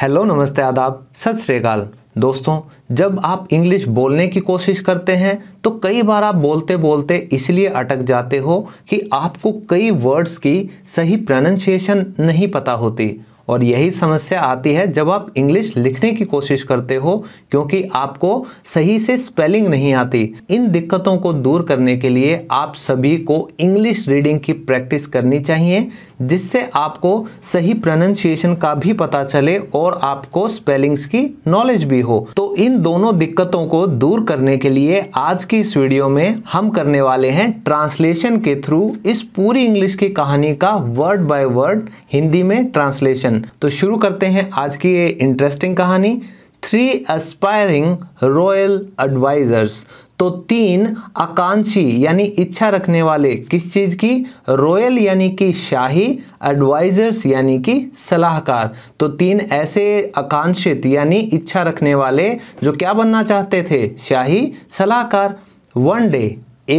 hello नमस्ते आदाब सत श्रीकाल दोस्तों जब आप इंग्लिश बोलने की कोशिश करते हैं तो कई बार आप बोलते बोलते इसलिए अटक जाते हो कि आपको कई वर्ड्स की सही प्रोनंसिएशन नहीं पता होती और यही समस्या आती है जब आप इंग्लिश लिखने की कोशिश करते हो क्योंकि आपको सही से स्पेलिंग नहीं आती इन दिक्कतों को दूर करने के लिए आप सभी को इंग्लिश रीडिंग की प्रैक्टिस करनी चाहिए जिससे आपको सही प्रोनाउंसिएशन का भी पता चले और आपको स्पेलिंग्स की नॉलेज भी हो तो इन दोनों दिक्कतों को दूर करने के लिए आज की इस वीडियो में हम करने वाले हैं ट्रांसलेशन के थ्रू इस पूरी इंग्लिश की कहानी का वर्ड बाय वर्ड हिंदी में ट्रांसलेशन तो शुरू करते हैं आज की ये इंटरेस्टिंग कहानी थ्री एस्पायरिंग रॉयल एडवाइजर्स तो तीन आकांक्षी यानी इच्छा रखने वाले किस चीज़ की रॉयल यानी कि शाही एडवाइजर्स यानी कि सलाहकार तो तीन ऐसे आकांक्षित यानी इच्छा रखने वाले जो क्या बनना चाहते थे शाही सलाहकार वन डे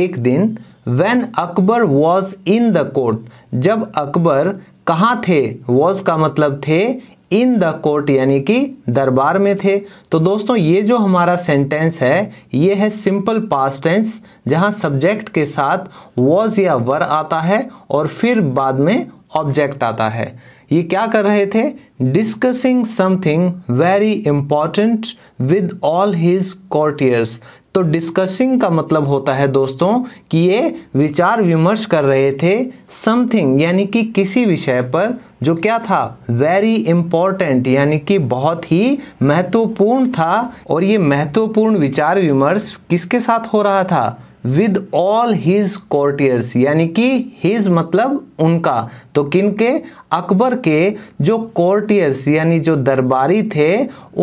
एक दिन when Akbar was in the court जब अकबर कहाँ थे वॉज का मतलब थे इन द कोर्ट यानी कि दरबार में थे तो दोस्तों ये जो हमारा सेंटेंस है ये है सिंपल पास्ट टेंस जहां सब्जेक्ट के साथ वॉज या वर आता है और फिर बाद में ऑब्जेक्ट आता है ये क्या कर रहे थे discussing something very important with all his courtiers तो डिस्कसिंग का मतलब होता है दोस्तों कि ये विचार विमर्श कर रहे थे समथिंग यानी कि किसी विषय पर जो क्या था वेरी इंपॉर्टेंट यानी कि बहुत ही महत्वपूर्ण था और ये महत्वपूर्ण विचार विमर्श किसके साथ हो रहा था विद ऑल हिज कोर्टियर्स यानी कि हिज मतलब उनका तो किन के अकबर के जो कोर्टियर्स यानी जो दरबारी थे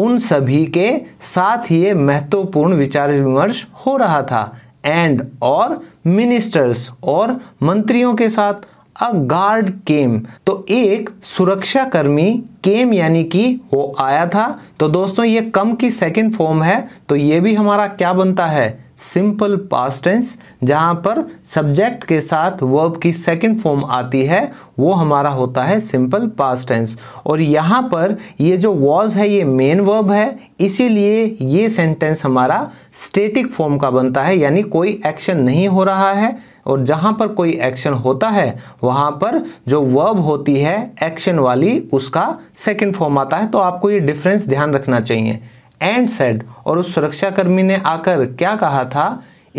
उन सभी के साथ ये महत्वपूर्ण विचार विमर्श हो रहा था एंड और मिनिस्टर्स और मंत्रियों के साथ अ गार्ड केम तो एक सुरक्षाकर्मी केम यानी कि वो आया था तो दोस्तों ये कम की सेकंड फॉर्म है तो ये भी हमारा क्या बनता है सिंपल पास्ट टेंस जहाँ पर सब्जेक्ट के साथ वर्ब की सेकंड फॉर्म आती है वो हमारा होता है सिंपल पास्ट टेंस और यहाँ पर ये जो वॉज है ये मेन वर्ब है इसीलिए ये सेंटेंस हमारा स्टेटिक फॉर्म का बनता है यानी कोई एक्शन नहीं हो रहा है और जहाँ पर कोई एक्शन होता है वहाँ पर जो वर्ब होती है एक्शन वाली उसका सेकेंड फॉर्म आता है तो आपको ये डिफरेंस ध्यान रखना चाहिए एंड सेड और उस सुरक्षाकर्मी ने आकर क्या कहा था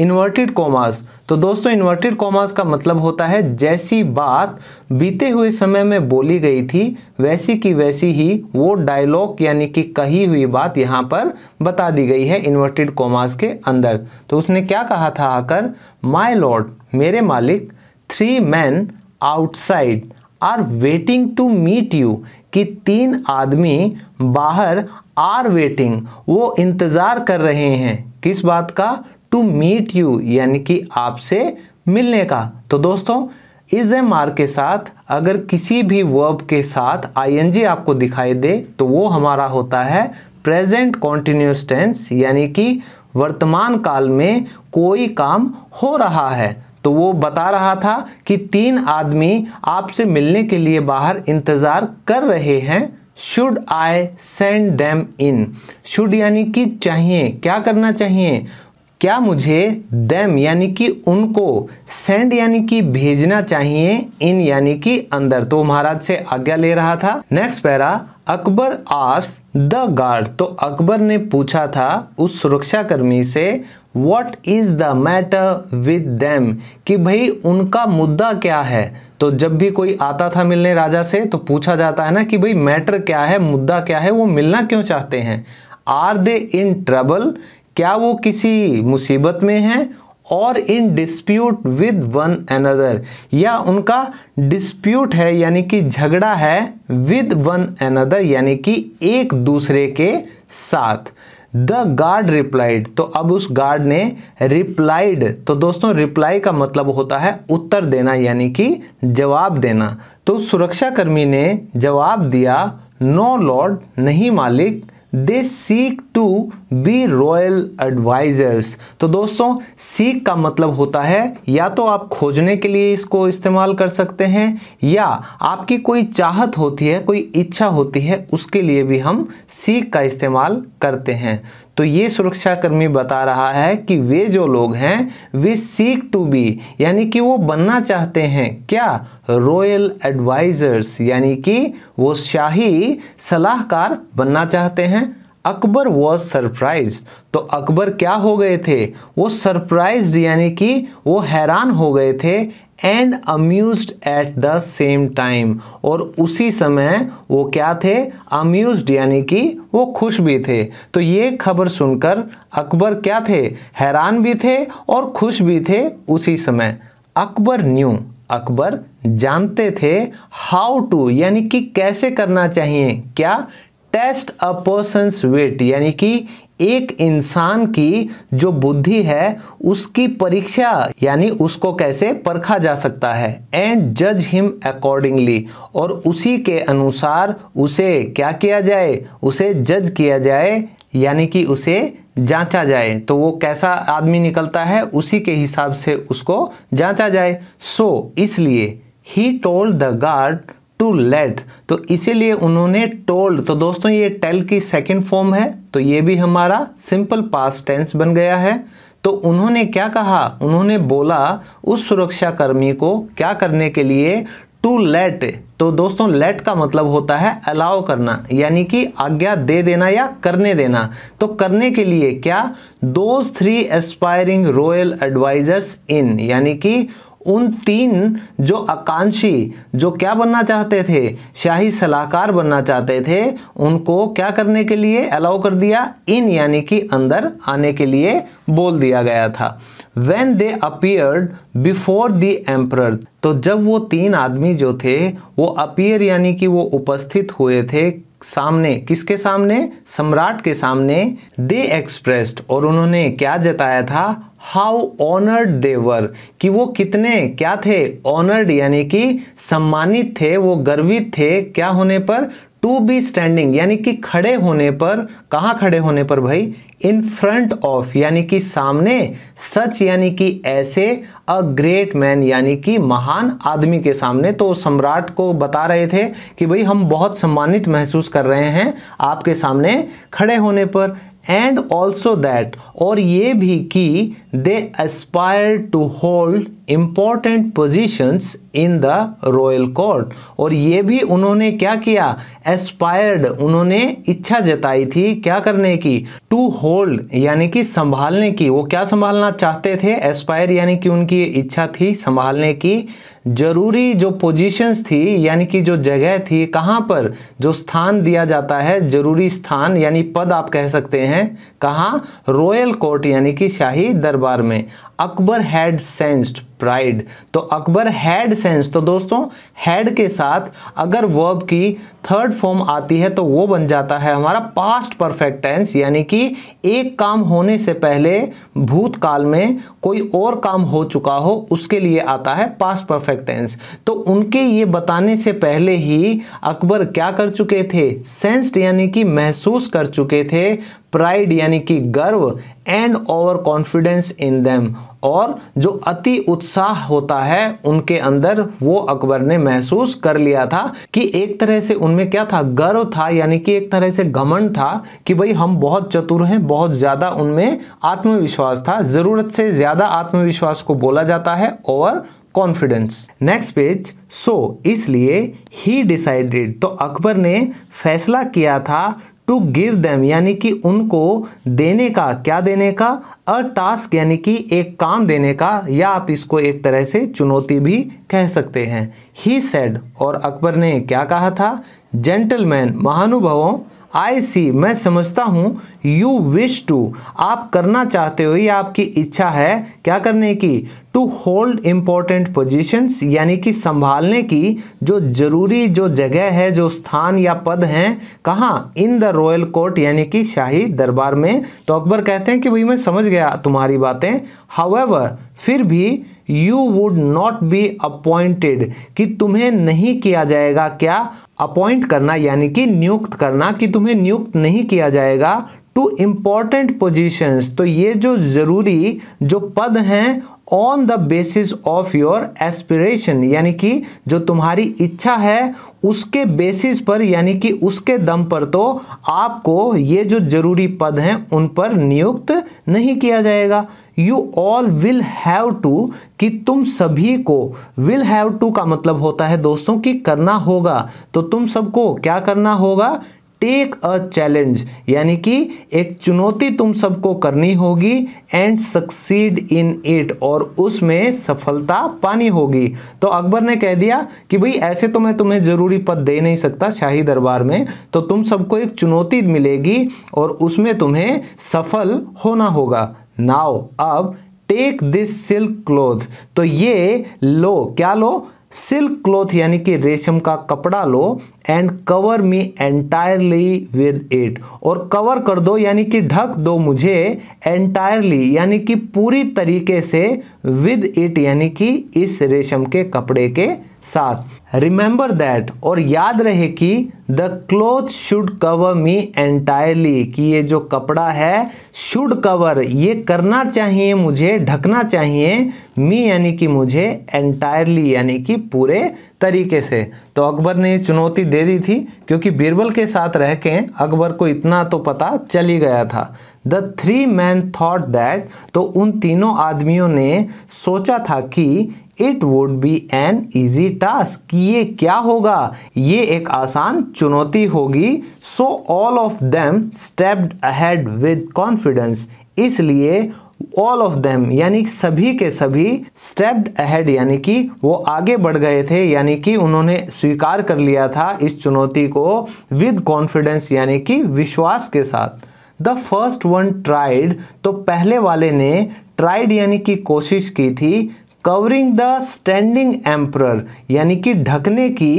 इन्वर्टेड कॉमास तो दोस्तों इन्वर्टेड कॉमास का मतलब होता है जैसी बात बीते हुए समय में बोली गई थी वैसी की वैसी ही वो डायलॉग यानी कि कही हुई बात यहाँ पर बता दी गई है इन्वर्टेड कॉमास के अंदर तो उसने क्या कहा था आकर माय लॉर्ड मेरे मालिक three man outside are waiting to meet you कि तीन आदमी बाहर आर वेटिंग वो इंतज़ार कर रहे हैं किस बात का टू मीट यू यानी कि आपसे मिलने का तो दोस्तों इज एम आर के साथ अगर किसी भी वर्ब के साथ आईएनजी आपको दिखाई दे तो वो हमारा होता है प्रेजेंट कॉन्टीन्यूस टेंस यानी कि वर्तमान काल में कोई काम हो रहा है तो वो बता रहा था कि तीन आदमी आपसे मिलने के लिए बाहर इंतज़ार कर रहे हैं should I send them in should यानी कि चाहिए क्या करना चाहिए क्या मुझे देम यानी कि उनको सेंड यानी कि भेजना चाहिए इन यानी कि अंदर तो महाराज से आज्ञा ले रहा था नेक्स्ट पैरा अकबर आस द गार्ड तो अकबर ने पूछा था उस सुरक्षाकर्मी से what is the matter with them कि भाई उनका मुद्दा क्या है तो जब भी कोई आता था मिलने राजा से तो पूछा जाता है ना कि भाई मैटर क्या है मुद्दा क्या है वो मिलना क्यों चाहते हैं आर दे इन ट्रबल क्या वो किसी मुसीबत में हैं और in dispute with one another या उनका डिस्प्यूट है यानी कि झगड़ा है विद वन अनदर यानी कि एक दूसरे के साथ द गार्ड रिप्लाइड तो अब उस गार्ड ने रिप्लाइड तो दोस्तों रिप्लाई का मतलब होता है उत्तर देना यानी कि जवाब देना तो सुरक्षाकर्मी ने जवाब दिया नो लॉर्ड नहीं मालिक they seek to be royal advisers तो दोस्तों सीक का मतलब होता है या तो आप खोजने के लिए इसको इस्तेमाल कर सकते हैं या आपकी कोई चाहत होती है कोई इच्छा होती है उसके लिए भी हम सीक का इस्तेमाल करते हैं तो ये सुरक्षाकर्मी बता रहा है कि वे जो लोग हैं वे सीक टू बी यानी कि वो बनना चाहते हैं क्या रॉयल एडवाइज़र्स यानी कि वो शाही सलाहकार बनना चाहते हैं अकबर वॉज सरप्राइज तो अकबर क्या हो गए थे वो सरप्राइज यानी कि वो हैरान हो गए थे and amuse at the same time और उसी समय वो क्या थे अम्यूज यानी कि वो खुश भी थे तो ये खबर सुनकर अकबर क्या थे हैरान भी थे और खुश भी थे उसी समय अकबर न्यू अकबर जानते थे हाउ टू यानी कि कैसे करना चाहिए क्या टेस्ट अ पर्सनस वेट यानी कि एक इंसान की जो बुद्धि है उसकी परीक्षा यानी उसको कैसे परखा जा सकता है एंड जज हिम अकॉर्डिंगली और उसी के अनुसार उसे क्या किया जाए उसे जज किया जाए यानी कि उसे जांचा जाए तो वो कैसा आदमी निकलता है उसी के हिसाब से उसको जांचा जाए सो so, इसलिए he told the guard to let तो इसीलिए उन्होंने टोल्ड तो दोस्तों ये टेल की सेकेंड फॉर्म है तो ये भी हमारा सिंपल पास टेंस बन गया है तो उन्होंने क्या कहा उन्होंने बोला उस सुरक्षाकर्मी को क्या करने के लिए टू लेट तो दोस्तों लेट का मतलब होता है अलाउ करना यानी कि आज्ञा दे देना या करने देना तो करने के लिए क्या दो three aspiring royal advisers in यानी कि उन तीन जो आकांक्षी जो क्या बनना चाहते थे शाही सलाहकार बनना चाहते थे उनको क्या करने के लिए अलाउ कर दिया इन यानी कि अंदर आने के लिए बोल दिया गया था when they appear before the emperor तो जब वो तीन आदमी जो थे वो अपियर यानी कि वो उपस्थित हुए थे सामने किसके सामने सम्राट के सामने दे एक्सप्रेस्ड और उन्होंने क्या जताया था हाउ ऑनर्ड देवर कि वो कितने क्या थे ऑनर्ड यानी कि सम्मानित थे वो गर्वित थे क्या होने पर टू बी स्टैंडिंग यानी कि खड़े होने पर कहाँ खड़े होने पर भाई इन फ्रंट ऑफ यानी कि सामने सच यानी कि ऐसे अ ग्रेट मैन यानी कि महान आदमी के सामने तो सम्राट को बता रहे थे कि भाई हम बहुत सम्मानित महसूस कर रहे हैं आपके सामने खड़े होने पर एंड ऑल्सो दैट और ये भी कि they aspire to hold important positions in the royal court और ये भी उन्होंने क्या किया एस्पायर्ड उन्होंने इच्छा जताई थी क्या करने की टू होल्ड यानी कि संभालने की वो क्या संभालना चाहते थे एस्पायर यानी कि उनकी इच्छा थी संभालने की जरूरी जो पोजीशंस थी यानी कि जो जगह थी कहाँ पर जो स्थान दिया जाता है जरूरी स्थान यानी पद आप कह सकते हैं कहाँ रॉयल कोर्ट यानी कि शाही दरबार में अकबर हैड सेंस्ड प्राइड तो अकबर हैड सेंस तो दोस्तों हैड के साथ अगर वर्ब की थर्ड फॉर्म आती है तो वो बन जाता है हमारा पास्ट परफेक्ट टेंस यानी कि एक काम होने से पहले भूतकाल में कोई और काम हो चुका हो उसके लिए आता है पास्ट परफेक्ट टेंस तो उनके ये बताने से पहले ही अकबर क्या कर चुके थे सेंस्ड यानी कि महसूस कर चुके थे प्राइड यानी कि गर्व and over confidence in them और जो अति उत्साह होता है उनके अंदर वो अकबर ने महसूस कर लिया था कि एक तरह से उनमें क्या था गर्व था यानी कि एक तरह से घमंड था कि भाई हम बहुत चतुर हैं बहुत ज़्यादा उनमें आत्मविश्वास था ज़रूरत से ज़्यादा आत्मविश्वास को बोला जाता है और कॉन्फिडेंस नेक्स्ट पेज सो इसलिए ही डिसाइडेड तो अकबर ने फैसला किया था टू गिव देम यानी कि उनको देने का क्या देने का अ टास्क यानी कि एक काम देने का या आप इसको एक तरह से चुनौती भी कह सकते हैं ही सेड और अकबर ने क्या कहा था जेंटलमैन महानुभवों आई सी मैं समझता हूँ यू विश टू आप करना चाहते हो या आपकी इच्छा है क्या करने की टू होल्ड इम्पोर्टेंट पोजिशंस यानी कि संभालने की जो जरूरी जो जगह है जो स्थान या पद हैं कहाँ इन द रॉयल कोर्ट यानी कि शाही दरबार में तो अकबर कहते हैं कि भाई मैं समझ गया तुम्हारी बातें हावेवर फिर भी you would not be appointed कि तुम्हें नहीं किया जाएगा क्या अपॉइंट करना यानी कि नियुक्त करना कि तुम्हें नियुक्त नहीं किया जाएगा टू इम्पॉर्टेंट पोजिशंस तो ये जो ज़रूरी जो पद हैं on the basis of your aspiration यानी कि जो तुम्हारी इच्छा है उसके बेसिस पर यानी कि उसके दम पर तो आपको ये जो जरूरी पद हैं उन पर नियुक्त नहीं किया जाएगा you all will have to कि तुम सभी को विल हैव टू का मतलब होता है दोस्तों कि करना होगा तो तुम सबको क्या करना होगा टेक अ चैलेंज यानी कि एक चुनौती तुम सबको करनी होगी एंड सक्सीड इन इट और उसमें सफलता पानी होगी तो अकबर ने कह दिया कि भाई ऐसे तो मैं तुम्हें ज़रूरी पद दे नहीं सकता शाही दरबार में तो तुम सबको एक चुनौती मिलेगी और उसमें तुम्हें सफल होना होगा नाव अब टेक दिस सिल्क क्लोथ तो ये लो क्या लो सिल्क क्लॉथ यानी कि रेशम का कपड़ा लो and cover me entirely with it और कवर कर दो यानी कि ढक दो मुझे एंटायरली यानी कि पूरी तरीके से विद इट यानी कि इस रेशम के कपड़े के सात रिमेंबर दैट और याद रहे कि the cloth should cover me entirely कि ये जो कपड़ा है शुड कवर ये करना चाहिए मुझे ढकना चाहिए मी यानी कि मुझे एंटायरली यानी कि पूरे तरीके से तो अकबर ने चुनौती दे दी थी क्योंकि बीरबल के साथ रह के अकबर को इतना तो पता चल ही गया था the three man thought that तो उन तीनों आदमियों ने सोचा था कि it would be an easy task कि ये क्या होगा ये एक आसान चुनौती होगी so all of them stepped ahead with confidence इसलिए ऑल ऑफ देम यानी सभी के सभी स्टेप्ड अहेड यानी कि वो आगे बढ़ गए थे यानी कि उन्होंने स्वीकार कर लिया था इस चुनौती को विद कॉन्फिडेंस यानी कि विश्वास के साथ द फर्स्ट वन ट्राइड तो पहले वाले ने ट्राइड यानी कि कोशिश की थी कवरिंग द स्टैंडिंग एम्प्रर यानी कि ढकने की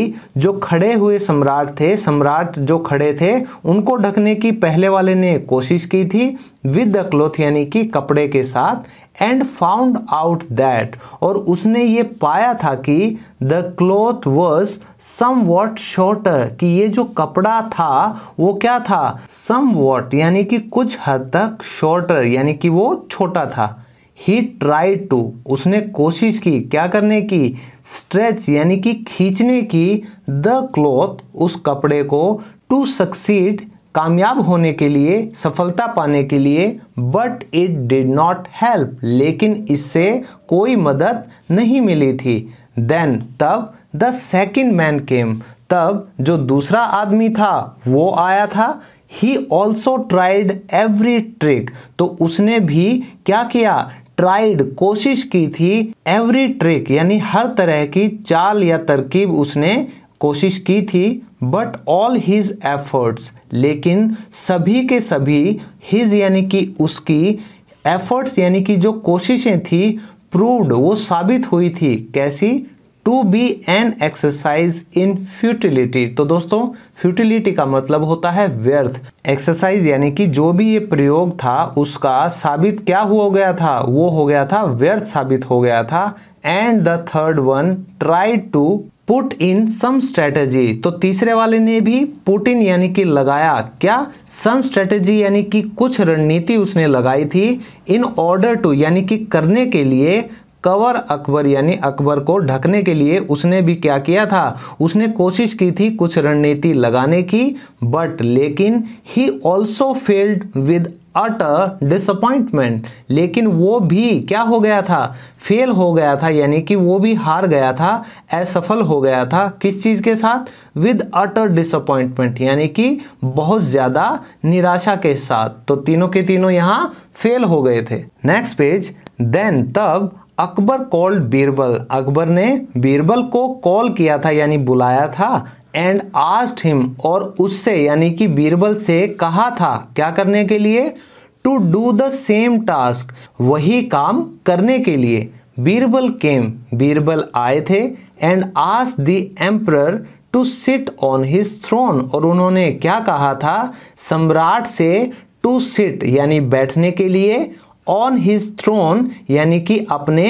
जो खड़े हुए सम्राट थे सम्राट जो खड़े थे उनको ढकने की पहले वाले ने कोशिश की थी विद द क्लोथ यानी कि कपड़े के साथ एंड फाउंड आउट दैट और उसने ये पाया था कि the cloth was somewhat shorter कि ये जो कपड़ा था वो क्या था सम वॉट यानी कि कुछ हद तक शॉर्टर यानी कि वो छोटा था ही ट्राई टू उसने कोशिश की क्या करने की स्ट्रेच यानी कि खींचने की द क्लॉथ उस कपड़े को टू सक्सीड कामयाब होने के लिए सफलता पाने के लिए but it did not help लेकिन इससे कोई मदद नहीं मिली थी देन तब द सेकेंड मैन केम तब जो दूसरा आदमी था वो आया था he also tried every trick तो उसने भी क्या किया ट्राइड कोशिश की थी एवरी ट्रिक यानी हर तरह की चाल या तरकीब उसने कोशिश की थी बट ऑल हिज एफर्ट्स लेकिन सभी के सभी हिज यानी कि उसकी एफर्ट्स यानी कि जो कोशिशें थी प्रूव्ड वो साबित हुई थी कैसी to be an exercise in futility तो दोस्तों फ्यूटिलिटी का मतलब होता है व्यर्थ एक्सरसाइज यानी कि जो भी ये प्रयोग था उसका साबित क्या हो गया था वो हो गया था व्यर्थ साबित हो गया था and the third one try to put in some strategy तो तीसरे वाले ने भी पुट इन यानी कि लगाया क्या सम स्ट्रेटेजी यानी कि कुछ रणनीति उसने लगाई थी इन ऑर्डर टू यानी कि करने के लिए कवर अकबर यानी अकबर को ढकने के लिए उसने भी क्या किया था उसने कोशिश की थी कुछ रणनीति लगाने की बट लेकिन he also failed with utter disappointment लेकिन वो भी क्या हो गया था फेल हो गया था यानी कि वो भी हार गया था असफल हो गया था किस चीज़ के साथ विद अटर डिसअपॉइंटमेंट यानी कि बहुत ज़्यादा निराशा के साथ तो तीनों के तीनों यहाँ फेल हो गए थे नेक्स्ट पेज देन तब अकबर कॉल्ड बीरबल अकबर ने बीरबल को कॉल किया था यानी बुलाया था एंड आस्ट हिम और उससे यानी कि बीरबल से कहा था क्या करने के लिए to do the same task वही काम करने के लिए बीरबल केम बीरबल आए थे एंड आस the emperor to sit on his throne और उन्होंने क्या कहा था सम्राट से टू सिट यानी बैठने के लिए ऑन हिज थ्रोन यानी कि अपने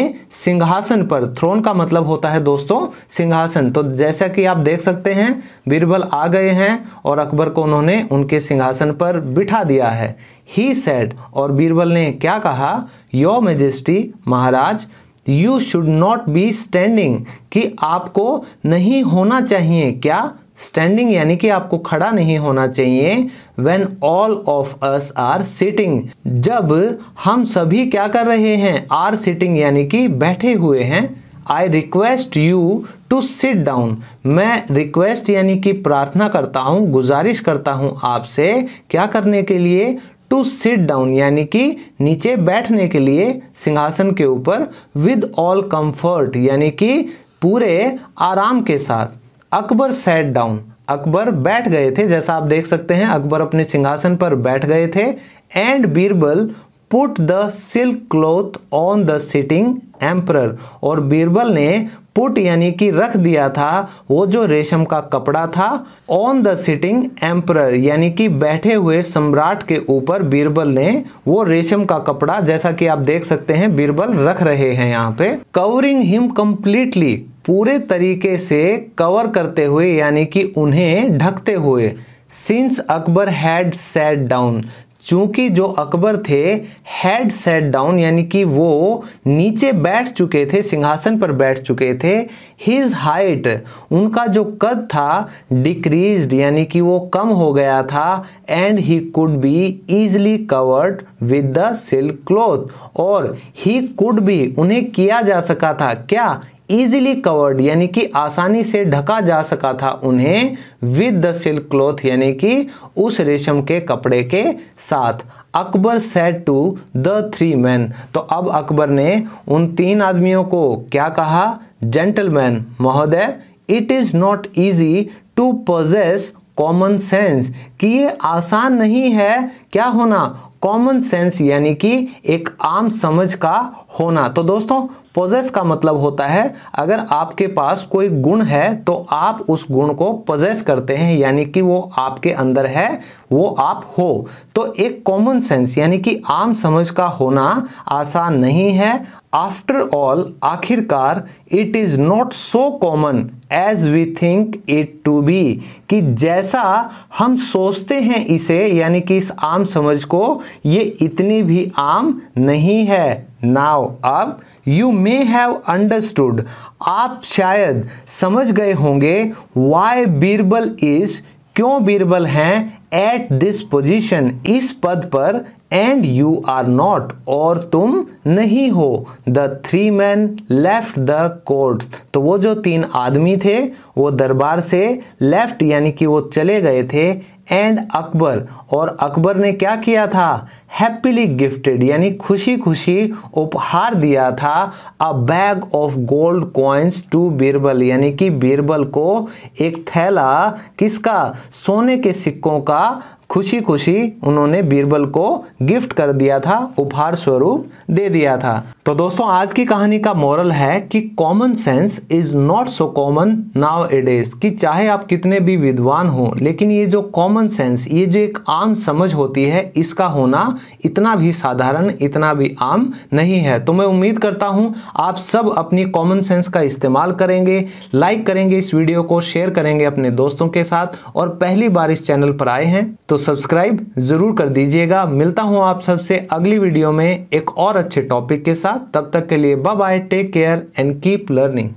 सिंहासन पर थ्रोन का मतलब होता है दोस्तों सिंहासन तो जैसा कि आप देख सकते हैं बीरबल आ गए हैं और अकबर को उन्होंने उनके सिंहासन पर बिठा दिया है ही सेड और बीरबल ने क्या कहा योर मेजेस्टी महाराज you should not be standing कि आपको नहीं होना चाहिए क्या स्टैंडिंग यानी कि आपको खड़ा नहीं होना चाहिए when all of us are sitting जब हम सभी क्या कर रहे हैं आर सिटिंग यानी कि बैठे हुए हैं I request you to sit down मैं रिक्वेस्ट यानी कि प्रार्थना करता हूँ गुजारिश करता हूँ आपसे क्या करने के लिए टू सिट डाउन यानी कि नीचे बैठने के लिए सिंहासन के ऊपर विद ऑल कम्फर्ट यानी कि पूरे आराम के साथ अकबर सेट डाउन अकबर बैठ गए थे जैसा आप देख सकते हैं अकबर अपने सिंहासन पर बैठ गए थे and Birbal put the silk cloth on the sitting emperor और बीरबल ने पुट यानी कि रख दिया था वो जो रेशम का कपड़ा था ऑन द सिटिंग एम्प्रर यानी कि बैठे हुए सम्राट के ऊपर बीरबल ने वो रेशम का कपड़ा जैसा कि आप देख सकते हैं बीरबल रख रहे हैं यहाँ पे कवरिंग हिम कंप्लीटली पूरे तरीके से कवर करते हुए यानी कि उन्हें ढकते हुए since Akbar had sat down चूंकि जो अकबर थे हैड सेट डाउन यानी कि वो नीचे बैठ चुके थे सिंहासन पर बैठ चुके थे हिज हाइट उनका जो कद था डिक्रीज यानी कि वो कम हो गया था and he could be easily covered with the silk cloth और ही कुड भी उन्हें किया जा सका था क्या ईजिली कवर्ड यानी कि आसानी से ढका जा सका था उन्हें विद द सिल्क क्लॉथ यानी कि उस रेशम के कपड़े के साथ Akbar said to the three man तो अब अकबर ने उन तीन आदमियों को क्या कहा जेंटलमैन महोदय it is not easy to possess common sense कि ये आसान नहीं है क्या होना कॉमन सेंस यानी कि एक आम समझ का होना तो दोस्तों पोजेस का मतलब होता है अगर आपके पास कोई गुण है तो आप उस गुण को पोजेस करते हैं यानी कि वो आपके अंदर है वो आप हो तो एक कॉमन सेंस यानी कि आम समझ का होना आसान नहीं है आफ्टर ऑल आखिरकार it is not so common as we think it to be कि जैसा हम सोचते हैं इसे यानी कि इस आम समझ को ये इतनी भी आम नहीं है नाव अब यू मे हैव अंडरस्टूड आप शायद समझ गए होंगे वाई बीरबल इज क्यों बीरबल हैं एट दिस पोजिशन इस पद पर एंड यू आर नॉट और तुम नहीं हो the three man left the court तो वो जो तीन आदमी थे वो दरबार से लेफ्ट यानी कि वो चले गए थे एंड अकबर और अकबर ने क्या किया था हैप्पीली गिफ्टेड यानी खुशी खुशी उपहार दिया था a bag of gold coins to Birbal यानी कि बीरबल को एक थैला किसका सोने के सिक्कों का खुशी खुशी उन्होंने बीरबल को गिफ्ट कर दिया था उपहार स्वरूप दे दिया था तो दोस्तों आज की कहानी का मोरल है कि common sense is not so common nowadays कि चाहे आप कितने भी विद्वान हो लेकिन ये जो कॉमन सेंस ये जो एक आम समझ होती है इसका होना इतना भी साधारण इतना भी आम नहीं है तो मैं उम्मीद करता हूँ आप सब अपनी कॉमन सेंस का इस्तेमाल करेंगे लाइक करेंगे इस वीडियो को शेयर करेंगे अपने दोस्तों के साथ और पहली बार इस चैनल पर आए हैं तो सब्सक्राइब ज़रूर कर दीजिएगा मिलता हूँ आप सबसे अगली वीडियो में एक और अच्छे टॉपिक के साथ तब तक के लिए bye bye take care and keep learning